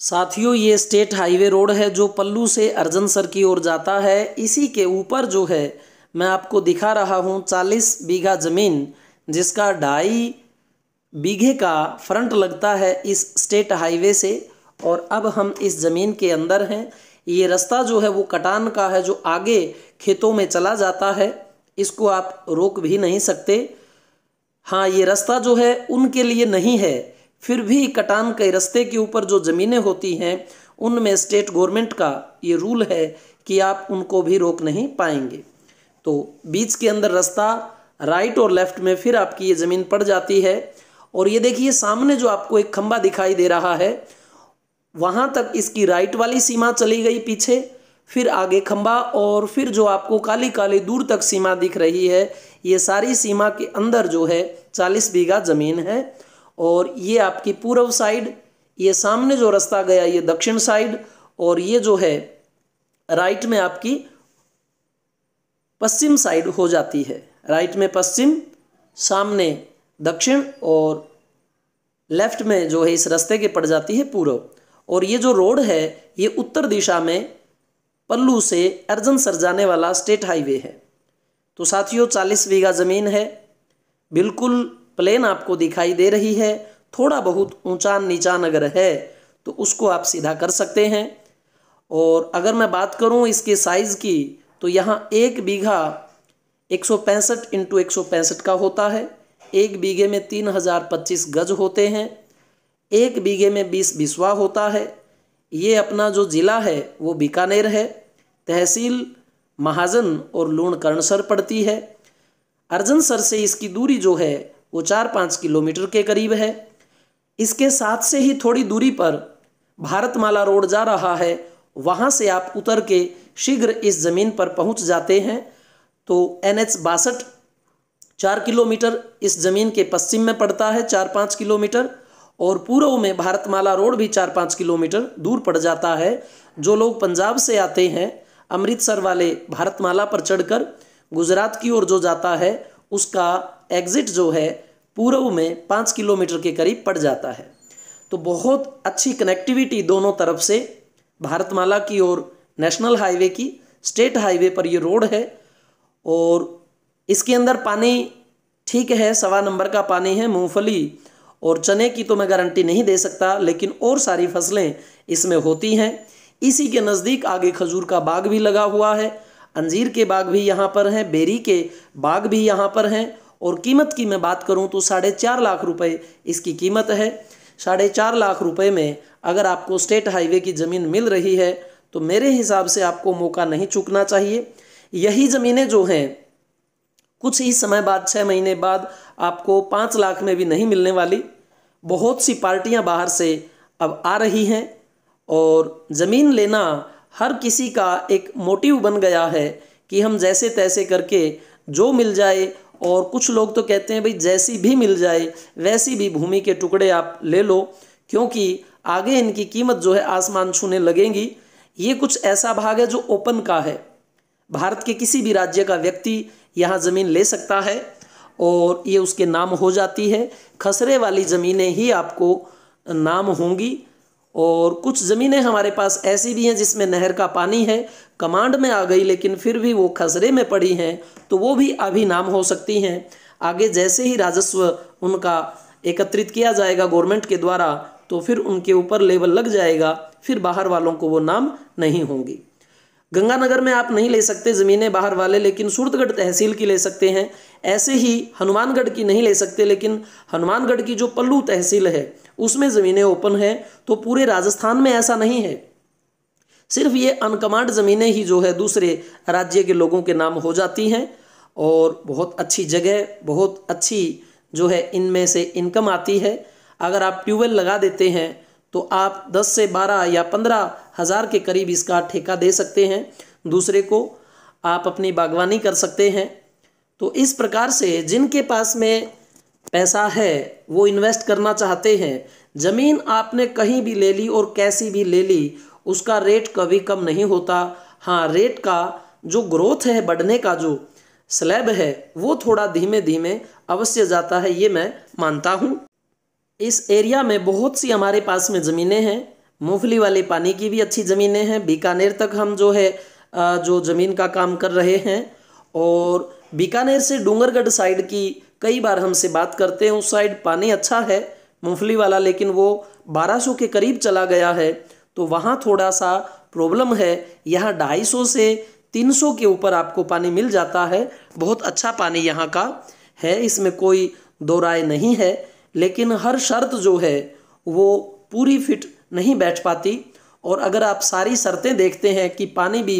साथियों ये state highway road है जो पल्लू से अर्जन सर की ओर जाता है इसी के ऊपर जो है मैं आपको दिखा रहा हूँ चालीस बीघा ज़मीन जिसका ढाई बीघे का फ्रंट लगता है इस स्टेट हाईवे से और अब हम इस ज़मीन के अंदर हैं ये रास्ता जो है वो कटान का है जो आगे खेतों में चला जाता है इसको आप रोक भी नहीं सकते हाँ ये रास्ता जो है उनके लिए नहीं है फिर भी कटान के रस्ते के ऊपर जो ज़मीनें होती हैं उनमें स्टेट गवर्नमेंट का ये रूल है कि आप उनको भी रोक नहीं पाएंगे तो बीच के अंदर रास्ता राइट और लेफ्ट में फिर आपकी ये ज़मीन पड़ जाती है और ये देखिए सामने जो आपको एक खंबा दिखाई दे रहा है वहाँ तक इसकी राइट वाली सीमा चली गई पीछे फिर आगे खंबा और फिर जो आपको काली काली दूर तक सीमा दिख रही है ये सारी सीमा के अंदर जो है चालीस बीघा ज़मीन है और ये आपकी पूर्व साइड ये सामने जो रास्ता गया ये दक्षिण साइड और ये जो है राइट में आपकी पश्चिम साइड हो जाती है राइट में पश्चिम सामने दक्षिण और लेफ्ट में जो है इस रास्ते के पड़ जाती है पूर्व और ये जो रोड है ये उत्तर दिशा में पल्लू से अर्जन सर जाने वाला स्टेट हाईवे है तो साथियों चालीस बीघा ज़मीन है बिल्कुल प्लेन आपको दिखाई दे रही है थोड़ा बहुत ऊंचा नीचा अगर है तो उसको आप सीधा कर सकते हैं और अगर मैं बात करूं इसके साइज़ की तो यहाँ एक बीघा एक सौ पैंसठ इंटू एक सौ पैंसठ का होता है एक बीघे में तीन हज़ार पच्चीस गज होते हैं एक बीघे में बीस बिस्वा होता है ये अपना जो ज़िला है वो बीकानेर है तहसील महाजन और लूण कर्णसर पड़ती है अर्जनसर से इसकी दूरी जो है वो चार पाँच किलोमीटर के करीब है इसके साथ से ही थोड़ी दूरी पर भारतमाला रोड जा रहा है वहाँ से आप उतर के शीघ्र इस ज़मीन पर पहुँच जाते हैं तो एन एच बासठ चार किलोमीटर इस ज़मीन के पश्चिम में पड़ता है चार पाँच किलोमीटर और पूर्व में भारतमाला रोड भी चार पाँच किलोमीटर दूर पड़ जाता है जो लोग पंजाब से आते हैं अमृतसर वाले भारतमाला पर चढ़कर गुजरात की ओर जो जाता है उसका एग्ज़िट जो है पूर्व में पाँच किलोमीटर के करीब पड़ जाता है तो बहुत अच्छी कनेक्टिविटी दोनों तरफ से भारतमाला की ओर नेशनल हाईवे की स्टेट हाईवे पर ये रोड है और इसके अंदर पानी ठीक है सवा नंबर का पानी है मूंगफली और चने की तो मैं गारंटी नहीं दे सकता लेकिन और सारी फसलें इसमें होती हैं इसी के नज़दीक आगे खजूर का बाग भी लगा हुआ है अंजीर के बाग भी यहाँ पर हैं बेरी के बाग भी यहाँ पर हैं और कीमत की मैं बात करूं तो साढ़े चार लाख रुपए इसकी कीमत है साढ़े चार लाख रुपए में अगर आपको स्टेट हाईवे की ज़मीन मिल रही है तो मेरे हिसाब से आपको मौका नहीं चूकना चाहिए यही ज़मीनें जो हैं कुछ ही समय बाद छः महीने बाद आपको पाँच लाख में भी नहीं मिलने वाली बहुत सी पार्टियां बाहर से अब आ रही हैं और ज़मीन लेना हर किसी का एक मोटिव बन गया है कि हम जैसे तैसे करके जो मिल जाए और कुछ लोग तो कहते हैं भाई जैसी भी मिल जाए वैसी भी भूमि के टुकड़े आप ले लो क्योंकि आगे इनकी कीमत जो है आसमान छूने लगेंगी ये कुछ ऐसा भाग है जो ओपन का है भारत के किसी भी राज्य का व्यक्ति यहाँ ज़मीन ले सकता है और ये उसके नाम हो जाती है खसरे वाली ज़मीनें ही आपको नाम होंगी और कुछ ज़मीनें हमारे पास ऐसी भी हैं जिसमें नहर का पानी है कमांड में आ गई लेकिन फिर भी वो खसरे में पड़ी हैं तो वो भी अभी नाम हो सकती हैं आगे जैसे ही राजस्व उनका एकत्रित किया जाएगा गवर्नमेंट के द्वारा तो फिर उनके ऊपर लेवल लग जाएगा फिर बाहर वालों को वो नाम नहीं होंगी गंगानगर में आप नहीं ले सकते ज़मीनें बाहर वाले लेकिन सूरतगढ़ तहसील की ले सकते हैं ऐसे ही हनुमानगढ़ की नहीं ले सकते लेकिन हनुमानगढ़ की जो पल्लू तहसील है उसमें ज़मीनें ओपन हैं तो पूरे राजस्थान में ऐसा नहीं है सिर्फ ये अनकमांड ज़मीनें ही जो है दूसरे राज्य के लोगों के नाम हो जाती हैं और बहुत अच्छी जगह बहुत अच्छी जो है इनमें से इनकम आती है अगर आप ट्यूबवेल लगा देते हैं तो आप 10 से 12 या पंद्रह हज़ार के करीब इसका ठेका दे सकते हैं दूसरे को आप अपनी बागवानी कर सकते हैं तो इस प्रकार से जिनके पास में पैसा है वो इन्वेस्ट करना चाहते हैं ज़मीन आपने कहीं भी ले ली और कैसी भी ले ली उसका रेट कभी कम नहीं होता हाँ रेट का जो ग्रोथ है बढ़ने का जो स्लैब है वो थोड़ा धीमे धीमे अवश्य जाता है ये मैं मानता हूँ इस एरिया में बहुत सी हमारे पास में ज़मीनें हैं मूंगफली वाले पानी की भी अच्छी ज़मीनें हैं बीकानेर तक हम जो है जो ज़मीन का काम कर रहे हैं और बीकानेर से डूंगरगढ़ साइड की कई बार हमसे बात करते हैं उस साइड पानी अच्छा है मूंगफली वाला लेकिन वो 1200 के करीब चला गया है तो वहाँ थोड़ा सा प्रॉब्लम है यहाँ सौ से 300 के ऊपर आपको पानी मिल जाता है बहुत अच्छा पानी यहाँ का है इसमें कोई दो राय नहीं है लेकिन हर शर्त जो है वो पूरी फिट नहीं बैठ पाती और अगर आप सारी शर्तें देखते हैं कि पानी भी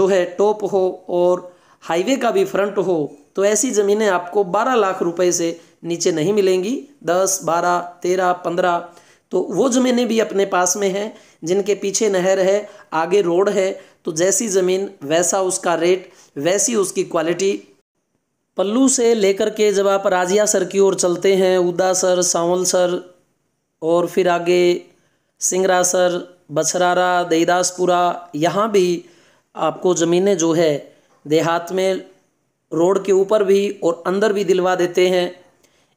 जो है टॉप हो और हाईवे का भी फ्रंट हो तो ऐसी ज़मीनें आपको बारह लाख रुपए से नीचे नहीं मिलेंगी दस बारह तेरह पंद्रह तो वो ज़मीनें भी अपने पास में हैं जिनके पीछे नहर है आगे रोड है तो जैसी ज़मीन वैसा उसका रेट वैसी उसकी क्वालिटी पल्लू से लेकर के जब आप राजिया सर की ओर चलते हैं उदा सर सांवल सर और फिर आगे सिंगरा सर बछरारा देदासपुरा यहाँ भी आपको ज़मीनें जो है देहात में रोड के ऊपर भी और अंदर भी दिलवा देते हैं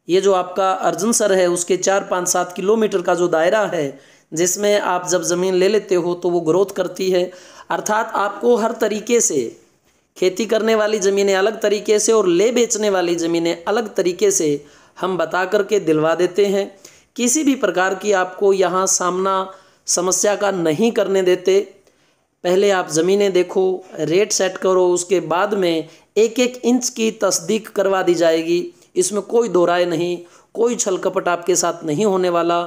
ये जो आपका अर्जुन सर है उसके चार पाँच सात किलोमीटर का जो दायरा है जिसमें आप जब ज़मीन ले लेते हो तो वो ग्रोथ करती है अर्थात आपको हर तरीके से खेती करने वाली ज़मीनें अलग तरीके से और ले बेचने वाली ज़मीनें अलग तरीके से हम बता करके दिलवा देते हैं किसी भी प्रकार की आपको यहाँ सामना समस्या का नहीं करने देते पहले आप ज़मीनें देखो रेट सेट करो उसके बाद में एक एक इंच की तस्दीक करवा दी जाएगी इसमें कोई दो राय नहीं कोई छल कपट आपके साथ नहीं होने वाला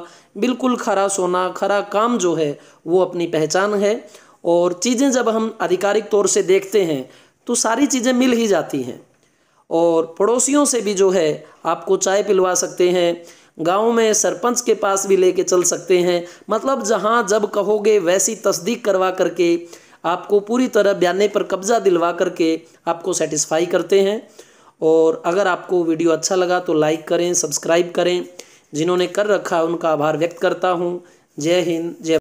बिल्कुल खरा सोना खरा काम जो है वो अपनी पहचान है और चीज़ें जब हम आधिकारिक तौर से देखते हैं तो सारी चीज़ें मिल ही जाती हैं और पड़ोसियों से भी जो है आपको चाय पिलवा सकते हैं गांव में सरपंच के पास भी लेके चल सकते हैं मतलब जहां जब कहोगे वैसी तस्दीक करवा करके आपको पूरी तरह बयाने पर कब्ज़ा दिलवा करके आपको सेटिस्फाई करते हैं और अगर आपको वीडियो अच्छा लगा तो लाइक करें सब्सक्राइब करें जिन्होंने कर रखा उनका आभार व्यक्त करता हूँ जय हिंद जय